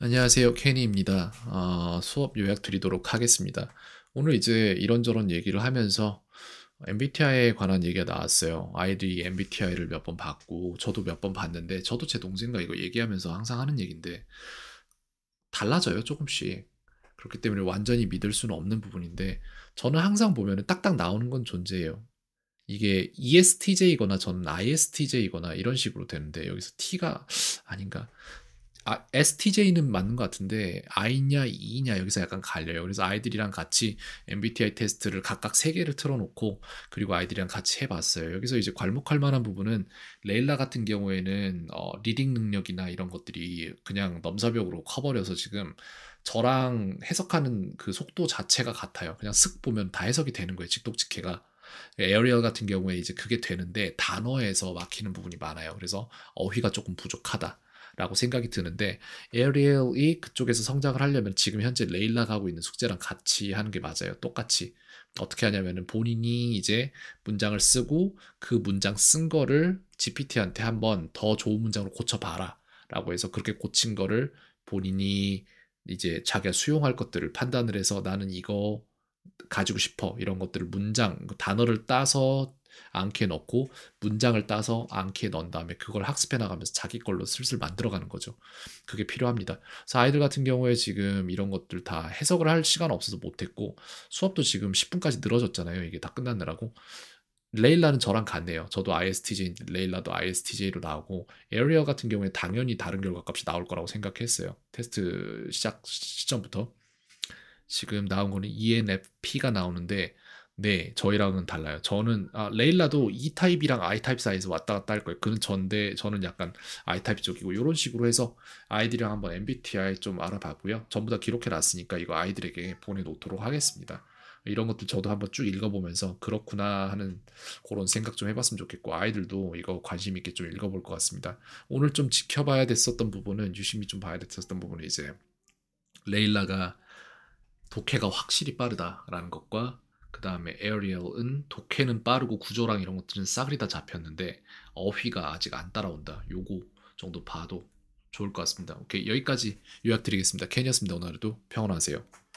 안녕하세요 케니입니다 어, 수업 요약 드리도록 하겠습니다 오늘 이제 이런저런 얘기를 하면서 MBTI에 관한 얘기가 나왔어요 아이들이 MBTI를 몇 번 봤고 저도 몇 번 봤는데 저도 제 동생과 이거 얘기하면서 항상 하는 얘기인데 달라져요 조금씩 그렇기 때문에 완전히 믿을 수는 없는 부분인데 저는 항상 보면 딱딱 나오는 건 존재예요 이게 ESTJ이거나 저는 ISTJ이거나 이런 식으로 되는데 여기서 T가 아닌가 아, STJ는 맞는 것 같은데 I냐 E냐 여기서 약간 갈려요. 그래서 아이들이랑 같이 MBTI 테스트를 각각 세 개를 틀어놓고 그리고 아이들이랑 같이 해봤어요. 여기서 이제 괄목할 만한 부분은 레일라 같은 경우에는 어, 리딩 능력이나 이런 것들이 그냥 넘사벽으로 커버려서 지금 저랑 해석하는 그 속도 자체가 같아요. 그냥 슥 보면 다 해석이 되는 거예요. 직독직해가. 에어리얼 같은 경우에 이제 그게 되는데 단어에서 막히는 부분이 많아요. 그래서 어휘가 조금 부족하다. 라고 생각이 드는데 에리엘이 그쪽에서 성장을 하려면 지금 현재 레일라가 하고 있는 숙제랑 같이 하는 게 맞아요. 똑같이. 어떻게 하냐면은 본인이 이제 문장을 쓰고 그 문장 쓴 거를 GPT한테 한번 더 좋은 문장으로 고쳐봐라. 라고 해서 그렇게 고친 거를 본인이 이제 자기가 수용할 것들을 판단을 해서 나는 이거 가지고 싶어 이런 것들을 문장 그 단어를 따서 앙키에 넣고 문장을 따서 앙키에 넣은 다음에 그걸 학습해 나가면서 자기 걸로 슬슬 만들어가는 거죠. 그게 필요합니다. 그래서 아이들 같은 경우에 지금 이런 것들 다 해석을 할 시간 없어서 못했고 수업도 지금 10분까지 늘어졌잖아요. 이게 다 끝났느라고. 레일라는 저랑 같네요. 저도 ISTJ, 레일라도 ISTJ로 나오고 에어리어 같은 경우에 당연히 다른 결과값이 나올 거라고 생각했어요. 테스트 시작 시점부터. 지금 나온 거는 ENFP가 나오는데 네, 저희랑은 달라요. 저는 아, 레일라도 E 타입이랑 I 타입 사이에서 왔다 갔다 할 거예요. 그는 전데 저는 약간 I 타입 쪽이고 이런 식으로 해서 아이들이랑 한번 MBTI 좀 알아봤고요. 전부 다 기록해 놨으니까 이거 아이들에게 보내놓도록 하겠습니다. 이런 것들 저도 한번 쭉 읽어보면서 그렇구나 하는 그런 생각 좀 해봤으면 좋겠고 아이들도 이거 관심 있게 좀 읽어볼 것 같습니다. 오늘 좀 지켜봐야 됐었던 부분은 유심히 좀 봐야 됐었던 부분은 이제 레일라가 독해가 확실히 빠르다라는 것과 그 다음에 에어리얼은 독해는 빠르고 구조랑 이런 것들은 싸그리 다 잡혔는데 어휘가 아직 안 따라온다. 요거 정도 봐도 좋을 것 같습니다. 오케이 여기까지 요약드리겠습니다. 케니였습니다. 오늘도 평온하세요.